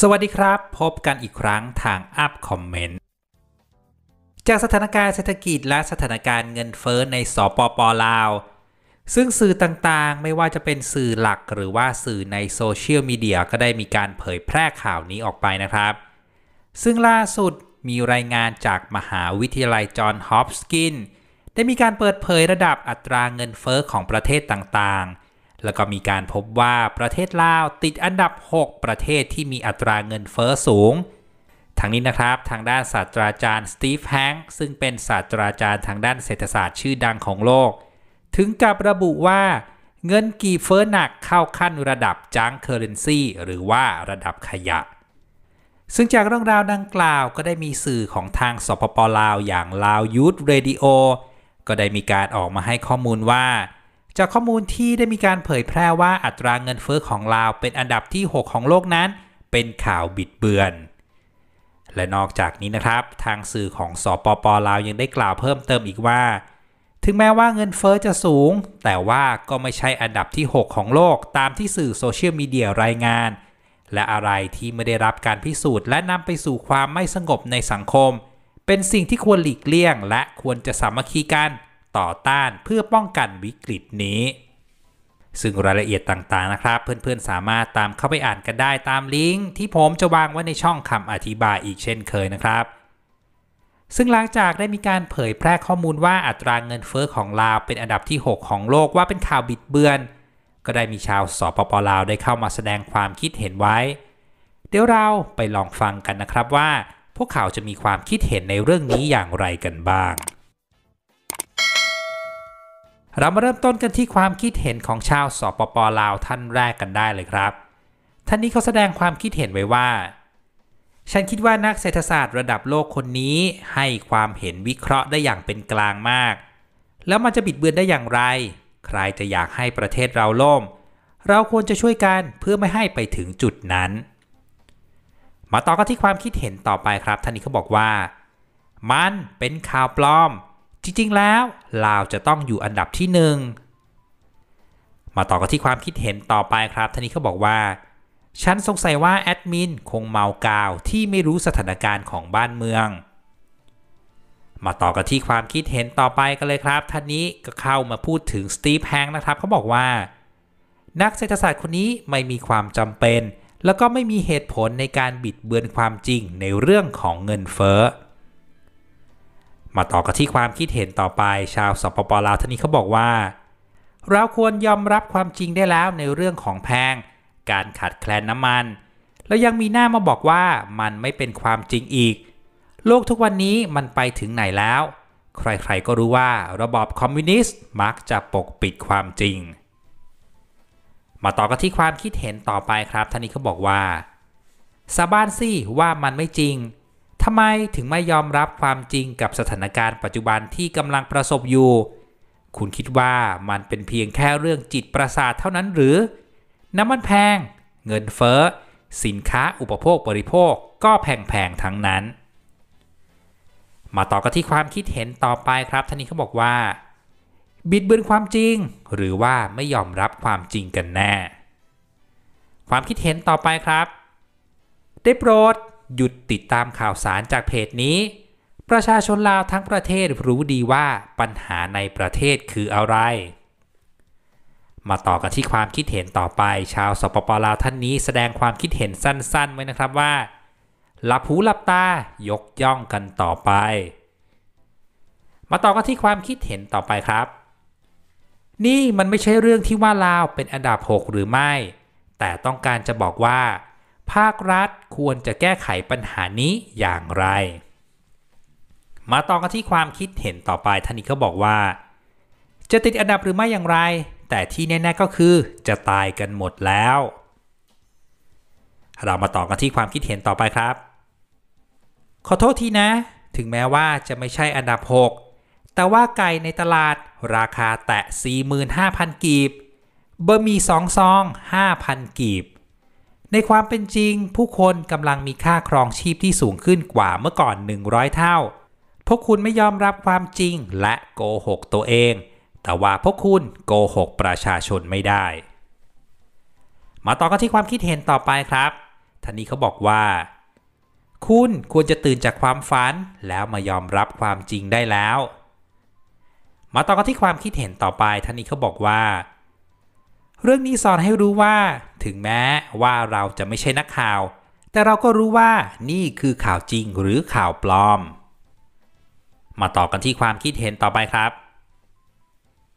สวัสดีครับ พบกันอีกครั้งทางอัพคอมเมนต์ จากสถานการณ์เศรษฐกิจและสถานการณ์เงินเฟ้อในสปปลาว ซึ่งสื่อต่างๆไม่ว่าจะเป็นสื่อหลักหรือว่าสื่อในโซเชียลมีเดีย ก็ได้มีการเผยแพร่ข่าวนี้ออกไปนะครับ ซึ่งล่าสุดมีรายงานจากมหาวิทยาลัยจอห์นฮอปกิน ได้มีการเปิดเผยระดับอัตราเงินเฟ้อของประเทศต่างๆแล้วก็มีการพบว่าประเทศลาวติดอันดับ 6 ประเทศที่มีอัตราเงินเฟอ้อสูง ทางนี้นะครับ ทางด้านศาสตราจารย์สตีฟแฮงค์ซึ่งเป็นศาสตราจารย์ทางด้านเศรษฐศาสตร์ชื่อดังของโลก ถึงกับระบุว่า เงินกีเฟอ้อหนักเข้าขั้นระดับจังเคอร์เรนซีหรือว่าระดับขยะ ซึ่งจากเรื่องราวดังกล่าวก็ได้มีสื่อของทางสปปลาวอย่างลาวยูทเรดิโอก็ได้มีการออกมาให้ข้อมูลว่าจากข้อมูลที่ได้มีการเผยแพร่ว่าอัตราเงินเฟอ้อของลาว เป็นอันดับที่ 6 ของโลกนั้นเป็นข่าวบิดเบือน และนอกจากนี้นะครับ ทางสื่อของสอปปลาว ยังได้กล่าวเพิ่มเติมอีกว่า ถึงแม้ว่าเงินเฟอ้อจะสูง แต่ว่าก็ไม่ใช่อันดับที่ 6 ของโลก ตามที่สื่อโซเชียลมีเดียรายงาน และอะไรที่ไม่ได้รับการพิสูจน์และนำไปสู่ความไม่สงบในสังคม เป็นสิ่งที่ควรหลีกเลี่ยง และควรจะสามัคคีกันต่อต้านเพื่อป้องกันวิกฤตนี้ ซึ่งรายละเอียดต่างๆนะครับ เพื่อนๆสามารถตามเข้าไปอ่านกันได้ตามลิงก์ที่ผมจะวางไว้ในช่องคำอธิบายอีกเช่นเคยนะครับ ซึ่งหลังจากได้มีการเผยแพร่ข้อมูลว่าอัตราเงินเฟอ้อของลาวเป็นอันดับที่ 6 ของโลกว่าเป็นข่าวบิดเบือน ก็ได้มีชาวสปปลาวได้เข้ามาแสดงความคิดเห็นไว้ เดี๋ยวเราไปลองฟังกันนะครับว่า พวกเขาจะมีความคิดเห็นในเรื่องนี้อย่างไรกันบ้างเรามาเริ่มต้นกันที่ความคิดเห็นของชาวสปปลาวท่านแรกกันได้เลยครับ ท่านนี้เขาแสดงความคิดเห็นไว้ว่า ฉันคิดว่านักเศรษฐศาสตร์ระดับโลกคนนี้ให้ความเห็นวิเคราะห์ได้อย่างเป็นกลางมาก แล้วมันจะบิดเบือนได้อย่างไร ใครจะอยากให้ประเทศเราล่ม เราควรจะช่วยกันเพื่อไม่ให้ไปถึงจุดนั้น มาต่อกันที่ความคิดเห็นต่อไปครับ ท่านนี้เขาบอกว่ามันเป็นข่าวปลอมจริงๆ แล้วลาวจะต้องอยู่อันดับที่1มาต่อกันที่ความคิดเห็นต่อไปครับท่านนี้เขาบอกว่า ฉันสงสัยว่าแอดมินคงเมากาวที่ไม่รู้สถานการณ์ของบ้านเมือง มาต่อกันที่ความคิดเห็นต่อไปกันเลยครับท่านนี้ก็เข้ามาพูดถึงสตีฟแฮงนะครับเขาบอกว่า นักเศรษฐศาสตร์คนนี้ไม่มีความจำเป็น แล้วก็ไม่มีเหตุผลในการบิดเบือนความจริงในเรื่องของเงินเฟ้อมาต่อกันที่ความคิดเห็นต่อไป ชาวสปปลาวท่านนี้เขาบอกว่า เราควรยอมรับความจริงได้แล้วในเรื่องของแพง การขาดแคลนน้ำมัน แล้วยังมีหน้ามาบอกว่ามันไม่เป็นความจริงอีก โลกทุกวันนี้มันไปถึงไหนแล้ว ใครๆก็รู้ว่าระบอบคอมมิวนิสต์มักจะปกปิดความจริง มาต่อกันที่ความคิดเห็นต่อไปครับ ท่านนี้เขาบอกว่าสาบานสิว่ามันไม่จริงทำไมถึงไม่ยอมรับความจริงกับสถานการณ์ปัจจุบันที่กำลังประสบอยู่ คุณคิดว่ามันเป็นเพียงแค่เรื่องจิตประสาทเท่านั้นหรือ น้ำมันแพง เงินเฟ้อ สินค้า อุปโภคบริโภค ก็แพงๆทั้งนั้น มาต่อกันที่ความคิดเห็นต่อไปครับ ท่านนี้เขาบอกว่า บิดเบือนความจริง หรือว่าไม่ยอมรับความจริงกันแน่ ความคิดเห็นต่อไปครับได้โปรดหยุดติดตามข่าวสารจากเพจนี้ ประชาชนลาวทั้งประเทศรู้ดีว่าปัญหาในประเทศคืออะไร มาต่อกันที่ความคิดเห็นต่อไป ชาวสปปลาวท่านนี้แสดงความคิดเห็นสั้นๆไว้นะครับว่าหลับหูหลับตายกย่องกันต่อไป มาต่อกันที่ความคิดเห็นต่อไปครับ นี่มันไม่ใช่เรื่องที่ว่าลาวเป็นอันดับ6หรือไม่ แต่ต้องการจะบอกว่าภาครัฐควรจะแก้ไขปัญหานี้อย่างไร มาต่อกันที่ความคิดเห็นต่อไป ท่านนี้ก็บอกว่า จะติดอันดับหรือไม่อย่างไร แต่ที่แน่ๆก็คือจะตายกันหมดแล้ว เรามาต่อกันที่ความคิดเห็นต่อไปครับ ขอโทษทีนะ ถึงแม้ว่าจะไม่ใช่อันดับ6แต่ว่าไก่ในตลาดราคาแตะ 45,000 กีบ เบอร์มี2สองซอง5,000 กีบในความเป็นจริง ผู้คนกำลังมีค่าครองชีพที่สูงขึ้นกว่าเมื่อก่อน 100 เท่า พวกคุณไม่ยอมรับความจริงและโกหกตัวเอง แต่ว่าพวกคุณโกหกประชาชนไม่ได้ มาต่อกันที่ความคิดเห็นต่อไปครับ ท่านนี้เขาบอกว่า คุณควรจะตื่นจากความฝันแล้วมายอมรับความจริงได้แล้ว มาต่อกันที่ความคิดเห็นต่อไปท่านนี้เขาบอกว่าเรื่องนี้สอนให้รู้ว่า ถึงแม้ว่าเราจะไม่ใช่นักข่าว แต่เราก็รู้ว่านี่คือข่าวจริงหรือข่าวปลอม มาต่อกันที่ความคิดเห็นต่อไปครับ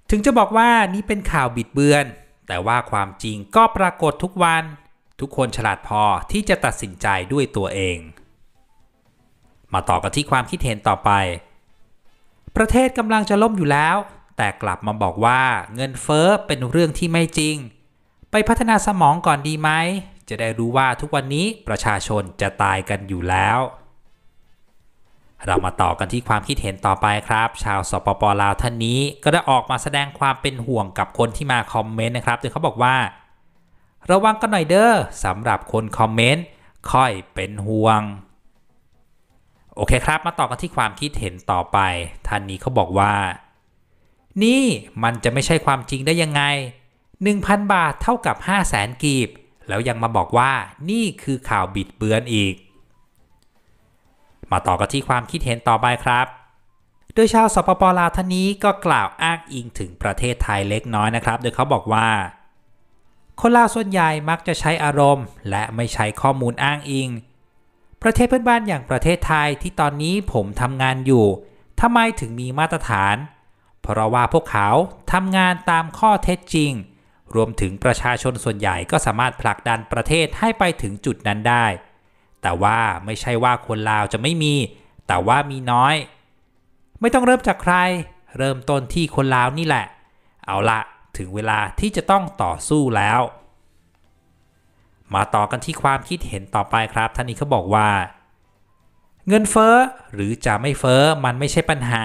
ถึงจะบอกว่านี่เป็นข่าวบิดเบือน แต่ว่าความจริงก็ปรากฏทุกวัน ทุกคนฉลาดพอที่จะตัดสินใจด้วยตัวเอง มาต่อกันที่ความคิดเห็นต่อไป ประเทศกำลังจะล่มอยู่แล้วแต่กลับมาบอกว่าเงินเฟอ้อเป็นเรื่องที่ไม่จริง ไปพัฒนาสมองก่อนดีไหม จะได้รู้ว่าทุกวันนี้ประชาชนจะตายกันอยู่แล้ว เรามาต่อกันที่ความคิดเห็นต่อไปครับ ชาวสปปลาวท่านนี้ก็ได้ออกมาแสดงความเป็นห่วงกับคนที่มาคอมเมนต์นะครับโดยเขาบอกว่า ระวังกันหน่อยเด้อสำหรับคนคอมเมนต์ค่อยเป็นห่วง โอเคครับ มาต่อกันที่ความคิดเห็นต่อไป ท่านนี้เขาบอกว่านี่มันจะไม่ใช่ความจริงได้ยังไง 1,000 บาทเท่ากับ5 0 0แสนกีบ แล้วยังมาบอกว่านี่คือข่าวบิดเบือนอีก มาต่อกันที่ความคิดเห็นต่อไปครับ โดยชาวสปปลาวท่านนี้ก็กล่าวอ้างอิงถึงประเทศไทยเล็กน้อยนะครับ โดยเขาบอกว่า คนลาวส่วนใหญ่มักจะใช้อารมณ์ และไม่ใช้ข้อมูลอ้างอิง ประเทศเพื่อนบ้านอย่างประเทศไทยที่ตอนนี้ผมทำงานอยู่ทำไมถึงมีมาตรฐานเพราะว่าพวกเขาทำงานตามข้อเท็จจริง รวมถึงประชาชนส่วนใหญ่ก็สามารถผลักดันประเทศให้ไปถึงจุดนั้นได้ แต่ว่าไม่ใช่ว่าคนลาวจะไม่มี แต่ว่ามีน้อย ไม่ต้องเริ่มจากใคร เริ่มต้นที่คนลาวนี่แหละ เอาละถึงเวลาที่จะต้องต่อสู้แล้ว มาต่อกันที่ความคิดเห็นต่อไปครับ ท่านนี้เขาบอกว่า เงินเฟ้อหรือจะไม่เฟ้อมันไม่ใช่ปัญหา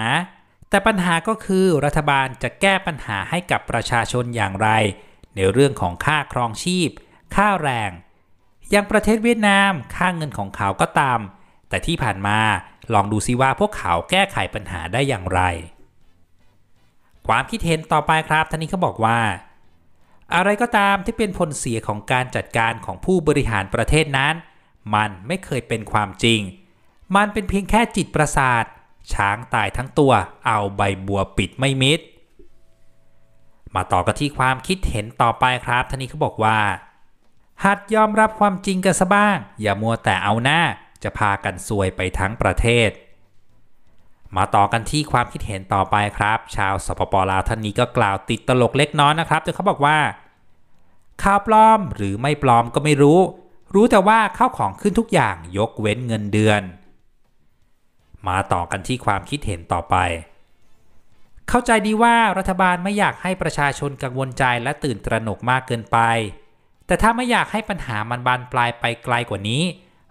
แต่ปัญหาก็คือรัฐบาลจะแก้ปัญหาให้กับประชาชนอย่างไร ในเรื่องของค่าครองชีพ ค่าแรง อย่างประเทศเวียดนาม ค่าเงินของเขาก็ตาม แต่ที่ผ่านมาลองดูซิว่าพวกเขาแก้ไขปัญหาได้อย่างไร ความคิดเห็นต่อไปครับท่านนี้เขาบอกว่า อะไรก็ตามที่เป็นผลเสียของการจัดการของผู้บริหารประเทศนั้น มันไม่เคยเป็นความจริง มันเป็นเพียงแค่จิตประสาทช้างตายทั้งตัว เอาใบบัวปิดไม่มิด มาต่อกันที่ความคิดเห็นต่อไปครับ ท่านนี้เขาบอกว่า หัดยอมรับความจริงกันซะบ้าง อย่ามัวแต่เอาหน้า จะพากันซวยไปทั้งประเทศ มาต่อกันที่ความคิดเห็นต่อไปครับ ชาวสปปลาวท่านนี้ก็กล่าวติดตลกเล็กน้อยนะครับโดยเขาบอกว่าข่าวปลอมหรือไม่ปลอมก็ไม่รู้ รู้แต่ว่าข้าวของขึ้นทุกอย่าง ยกเว้นเงินเดือนมาต่อกันที่ความคิดเห็นต่อไป เข้าใจดีว่ารัฐบาลไม่อยากให้ประชาชนกังวลใจและตื่นตระหนกมากเกินไป แต่ถ้าไม่อยากให้ปัญหามันบานปลายไปไกลกว่านี้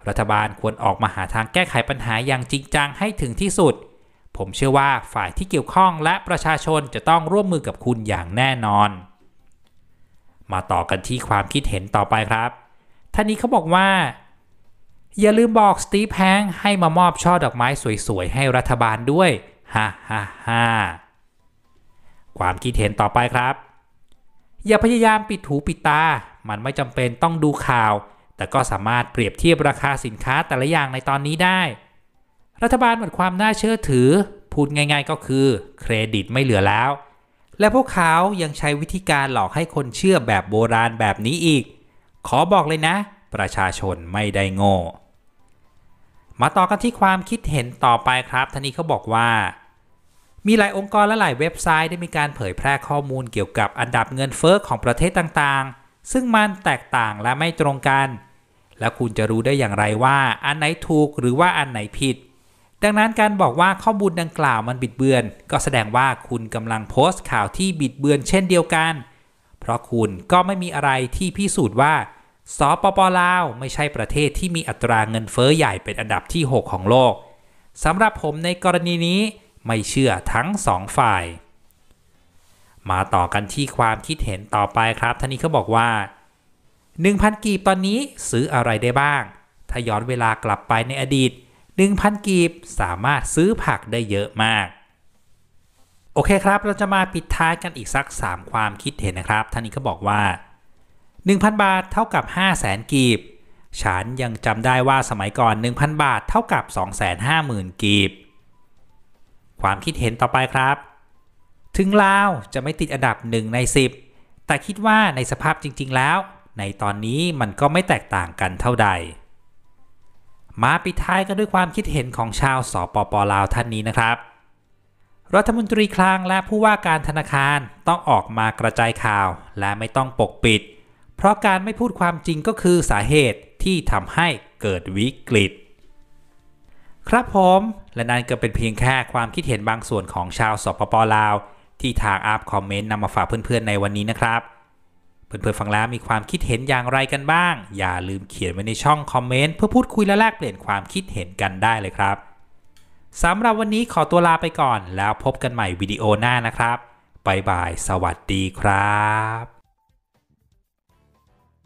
รัฐบาลควรออกมาหาทางแก้ไขปัญหาอย่างจริงจังให้ถึงที่สุด ผมเชื่อว่าฝ่ายที่เกี่ยวข้องและประชาชนจะต้องร่วมมือกับคุณอย่างแน่นอน มาต่อกันที่ความคิดเห็นต่อไปครับ ท่านนี้เขาบอกว่าอย่าลืมบอกสตีฟแฮงให้มามอบช่อดอกไม้สวยๆ ให้รัฐบาลด้วยฮ่าฮ่าฮ่าความคิดเห็นต่อไปครับ อย่าพยายามปิดหูปิดตา มันไม่จำเป็นต้องดูข่าว แต่ก็สามารถเปรียบเทียบราคาสินค้าแต่ละอย่างในตอนนี้ได้ รัฐบาลหมดความน่าเชื่อถือ พูดง่ายๆก็คือเครดิตไม่เหลือแล้ว และพวกเขายังใช้วิธีการหลอกให้คนเชื่อแบบโบราณแบบนี้อีก ขอบอกเลยนะประชาชนไม่ได้โง่ มาต่อกันที่ความคิดเห็นต่อไปครับ ท่านี้เขาบอกว่า มีหลายองค์กรและหลายเว็บไซต์ได้มีการเผยแพร่ข้อมูลเกี่ยวกับอันดับเงินเฟอ้อของประเทศต่างๆ ซึ่งมันแตกต่างและไม่ตรงกัน และคุณจะรู้ได้อย่างไรว่าอันไหนถูก หรือว่าอันไหนผิด ดังนั้นการบอกว่าข้อมูลดังกล่าวมันบิดเบือน ก็แสดงว่าคุณกำลังโพสต์ข่าวที่บิดเบือนเช่นเดียวกัน เพราะคุณก็ไม่มีอะไรที่พิสูจน์ว่าสปปลาวไม่ใช่ประเทศที่มีอัตราเงินเฟ้อใหญ่เป็นอันดับที่ 6 ของโลกสำหรับผมในกรณีนี้ไม่เชื่อทั้งสองฝ่าย มาต่อกันที่ความคิดเห็นต่อไปครับท่านนี้เขาบอกว่า 1,000 กีบตอนนี้ซื้ออะไรได้บ้าง ถ้าย้อนเวลากลับไปในอดีต 1,000 กีบสามารถซื้อผักได้เยอะมาก โอเคครับเราจะมาปิดท้ายกันอีกสัก 3 ความคิดเห็นนะครับท่านนี้เขาบอกว่า1,000บาทเท่ากับ5 0 0แสนกีบ ฉันยังจำได้ว่าสมัยก่อน 1,000บาทเท่ากับ250,000กีบ ความคิดเห็นต่อไปครับ ถึงลาวจะไม่ติดอันดับ 1 ใน 10 แต่คิดว่าในสภาพจริง ๆ แล้ว ในตอนนี้มันก็ไม่แตกต่างกันเท่าใด มาปิดท้ายกันด้วยความคิดเห็นของชาวสปปลาวท่านนี้นะครับ รัฐมนตรีคลังและผู้ว่าการธนาคารต้องออกมากระจายข่าวและไม่ต้องปกปิดเพราะการไม่พูดความจริงก็คือสาเหตุที่ทำให้เกิดวิกฤตครับผม และนั่นก็เป็นเพียงแค่ความคิดเห็นบางส่วนของชาวสปปลาวที่ทางอัพคอมเมนต์นำมาฝากเพื่อนๆในวันนี้นะครับเพื่อนๆฟังแล้วมีความคิดเห็นอย่างไรกันบ้าง อย่าลืมเขียนไว้ในช่องคอมเมนต์เพื่อพูดคุยและแลกเปลี่ยนความคิดเห็นกันได้เลยครับสำหรับวันนี้ขอตัวลาไปก่อน แล้วพบกันใหม่วิดีโอหน้านะครับบายบายสวัสดีครับ